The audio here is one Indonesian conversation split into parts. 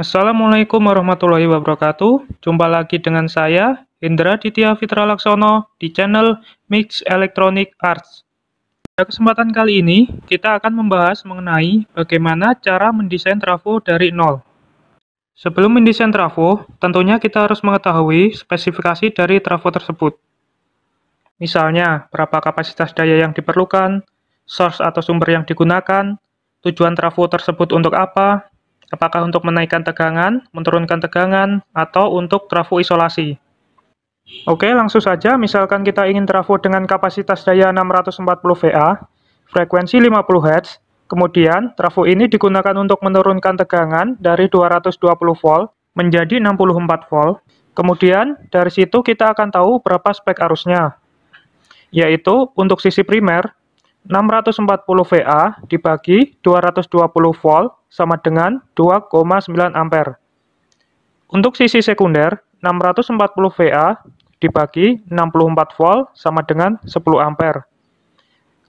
Assalamualaikum warahmatullahi wabarakatuh. Jumpa lagi dengan saya, Indra Ditya Fitralaksono di channel Mix Electronic Arts. Pada kesempatan kali ini, kita akan membahas mengenai bagaimana cara mendesain trafo dari nol. Sebelum mendesain trafo, tentunya kita harus mengetahui spesifikasi dari trafo tersebut. Misalnya, berapa kapasitas daya yang diperlukan, source atau sumber yang digunakan, tujuan trafo tersebut untuk apa, Apakah untuk menaikkan tegangan, menurunkan tegangan, atau untuk trafo isolasi? Oke, langsung saja. Misalkan kita ingin trafo dengan kapasitas daya 640 VA, frekuensi 50 Hz, kemudian trafo ini digunakan untuk menurunkan tegangan dari 220 volt menjadi 64 volt. Kemudian dari situ kita akan tahu berapa spek arusnya. Yaitu untuk sisi primer, 640 VA dibagi 220 volt sama dengan 2,9 ampere. Untuk sisi sekunder, 640 VA dibagi 64 volt sama dengan 10 ampere.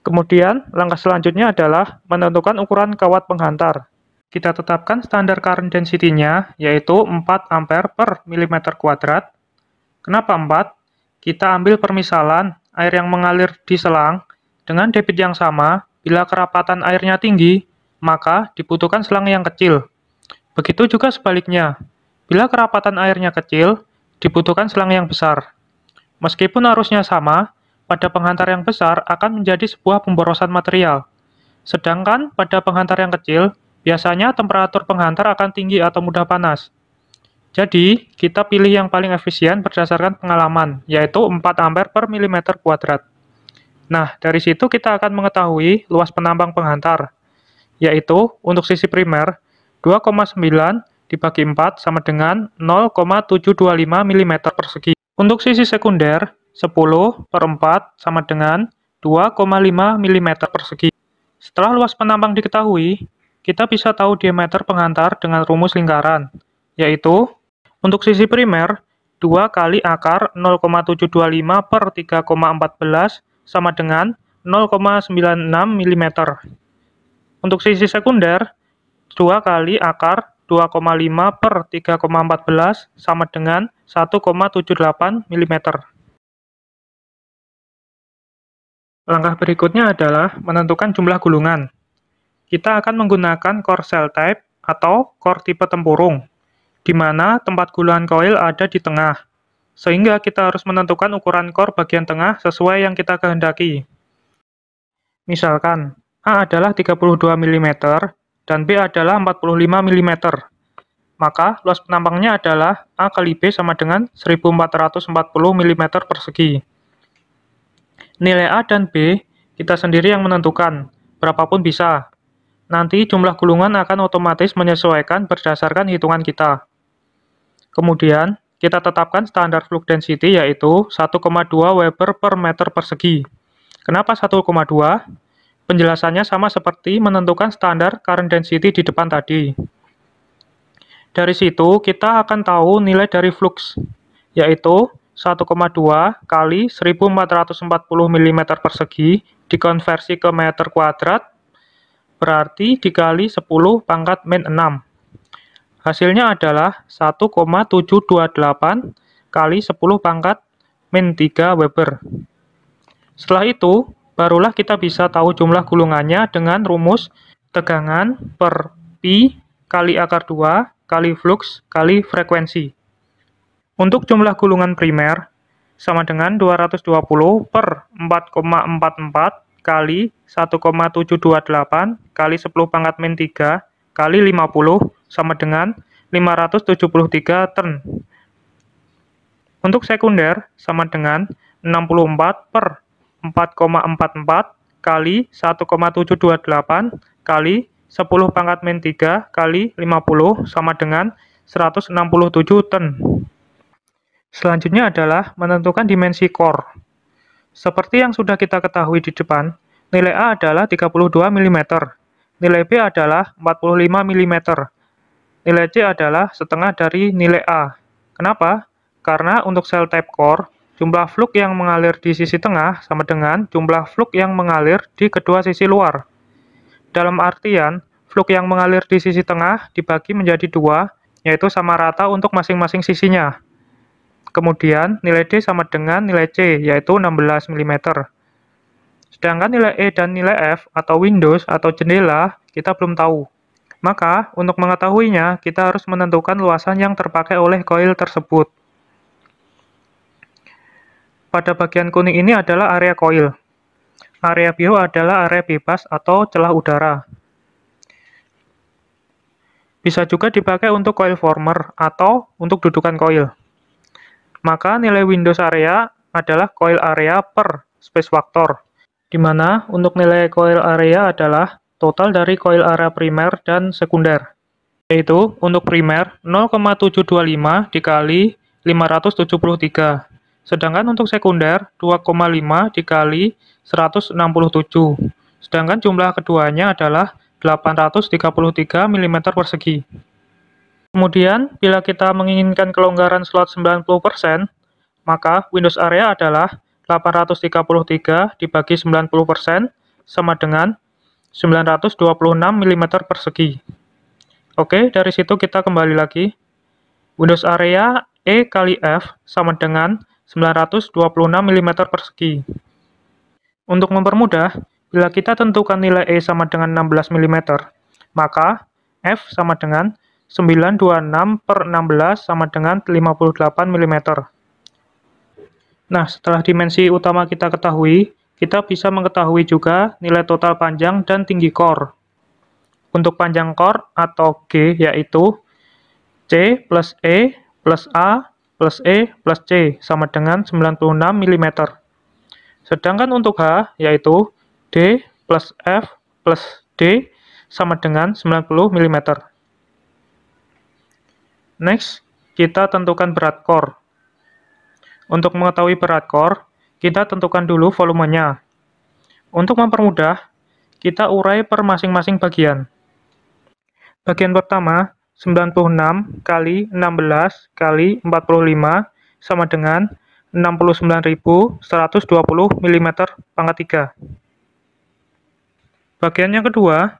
Kemudian, langkah selanjutnya adalah menentukan ukuran kawat penghantar. Kita tetapkan standar current density-nya, yaitu 4 ampere per milimeter kuadrat. Kenapa 4? Kita ambil permisalan air yang mengalir di selang dengan debit yang sama, bila kerapatan airnya tinggi, maka dibutuhkan selang yang kecil. Begitu juga sebaliknya, bila kerapatan airnya kecil, dibutuhkan selang yang besar. Meskipun arusnya sama, pada penghantar yang besar akan menjadi sebuah pemborosan material. Sedangkan pada penghantar yang kecil, biasanya temperatur penghantar akan tinggi atau mudah panas. Jadi, kita pilih yang paling efisien berdasarkan pengalaman, yaitu 4 ampere per milimeter kuadrat. Nah, dari situ kita akan mengetahui luas penambang penghantar, yaitu untuk sisi primer 2,9 dibagi 4 sama dengan 0,725 mm persegi. Untuk sisi sekunder 10 per 4 sama dengan 2,5 mm persegi. Setelah luas penambang diketahui, kita bisa tahu diameter penghantar dengan rumus lingkaran, yaitu untuk sisi primer 2 kali akar 0,725 per 3,14 sama dengan 0,96 mm. Untuk sisi sekunder, 2 kali akar 2,5 per 3,14 sama dengan 1,78 mm. Langkah berikutnya adalah menentukan jumlah gulungan. Kita akan menggunakan core cell type atau core tipe tempurung, di mana tempat gulungan koil ada di tengah, sehingga kita harus menentukan ukuran core bagian tengah sesuai yang kita kehendaki. Misalkan, A adalah 32 mm dan B adalah 45 mm. Maka, luas penampangnya adalah A kali B sama dengan 1440 mm persegi. Nilai A dan B kita sendiri yang menentukan, berapapun bisa, nanti jumlah gulungan akan otomatis menyesuaikan berdasarkan hitungan kita. Kemudian, kita tetapkan standar flux density yaitu 1,2 Weber per meter persegi. Kenapa 1,2? Penjelasannya sama seperti menentukan standar current density di depan tadi. Dari situ kita akan tahu nilai dari flux, yaitu 1,2 kali 1440 mm persegi dikonversi ke meter kuadrat berarti dikali 10 pangkat min 6. Hasilnya adalah 1,728 kali 10 pangkat min 3 Weber. Setelah itu, barulah kita bisa tahu jumlah gulungannya dengan rumus tegangan per pi kali akar 2 kali flux kali frekuensi. Untuk jumlah gulungan primer, sama dengan 220 per 4,44 kali 1,728 kali 10 pangkat min 3 kali 50 sama dengan 573 turn. Untuk sekunder sama dengan 64 per 4,44 kali 1,728 kali 10 pangkat min 3 kali 50 sama dengan 167 turn. Selanjutnya adalah menentukan dimensi core. Seperti yang sudah kita ketahui di depan, nilai A adalah 32 mm, nilai B adalah 45 mm, nilai C adalah setengah dari nilai A. Kenapa? Karena untuk sel type core, jumlah fluk yang mengalir di sisi tengah sama dengan jumlah fluk yang mengalir di kedua sisi luar. Dalam artian, fluk yang mengalir di sisi tengah dibagi menjadi dua, yaitu sama rata untuk masing-masing sisinya. Kemudian, nilai D sama dengan nilai C, yaitu 16 mm. Sedangkan nilai E dan nilai F atau Windows atau jendela, kita belum tahu. Maka, untuk mengetahuinya, kita harus menentukan luasan yang terpakai oleh koil tersebut. Pada bagian kuning ini adalah area koil. Area bio adalah area bebas atau celah udara. Bisa juga dipakai untuk coil former atau untuk dudukan koil. Maka nilai Windows area adalah koil area per space factor, di mana untuk nilai koil area adalah total dari koil area primer dan sekunder, yaitu untuk primer 0,725 dikali 573, sedangkan untuk sekunder 2,5 dikali 167, sedangkan jumlah keduanya adalah 833 mm persegi. Kemudian, bila kita menginginkan kelonggaran slot 90%, maka Windows area adalah 833 dibagi 90% sama dengan 926 mm persegi. Oke, dari situ kita kembali lagi. Windows area E kali F sama dengan 926 mm persegi. Untuk mempermudah, bila kita tentukan nilai E sama dengan 16 mm, maka F sama dengan 926 per 16 sama dengan 58 mm. Nah, setelah dimensi utama kita ketahui, kita bisa mengetahui juga nilai total panjang dan tinggi kor. Untuk panjang kor atau G yaitu C plus E plus A plus E plus C sama dengan 96 mm. Sedangkan untuk H yaitu D plus F plus D sama dengan 90 mm. Next, kita tentukan berat kor. Untuk mengetahui berat core kita tentukan dulu volumenya. Untuk mempermudah, kita urai per masing-masing bagian. Bagian pertama, 96 kali 16 kali 45 sama dengan 69.120 mm pangkat 3. Bagian yang kedua,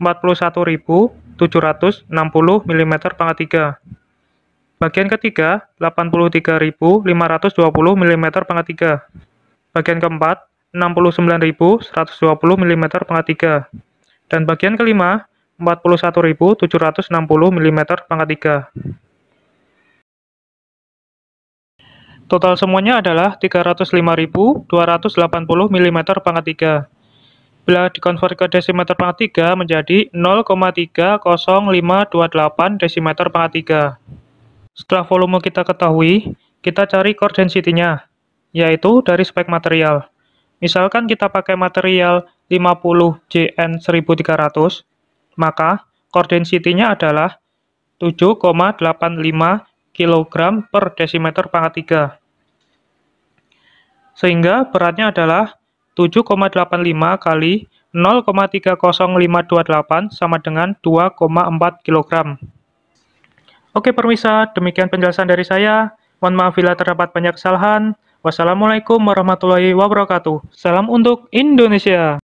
41.760 mm pangkat 3. Bagian ketiga, 83.520 mm pangkat 3. Bagian keempat, 69.120 mm pangkat 3. Dan bagian kelima, 41.760 mm pangkat 3. Total semuanya adalah 305.280 mm pangkat 3. Bila dikonvert ke desimeter pangkat 3 menjadi 0,30528 desimeter pangkat 3. Setelah volume kita ketahui, kita cari core density-nya, yaitu dari spek material. Misalkan kita pakai material 50 JN1300, maka core density-nya adalah 7,85 kg per desimeter pangkat 3. Sehingga beratnya adalah 7,85 kali 0,30528 sama dengan 2,4 kg. Oke permisa, demikian penjelasan dari saya. Mohon maaf bila terdapat banyak kesalahan. Wassalamualaikum warahmatullahi wabarakatuh. Salam untuk Indonesia.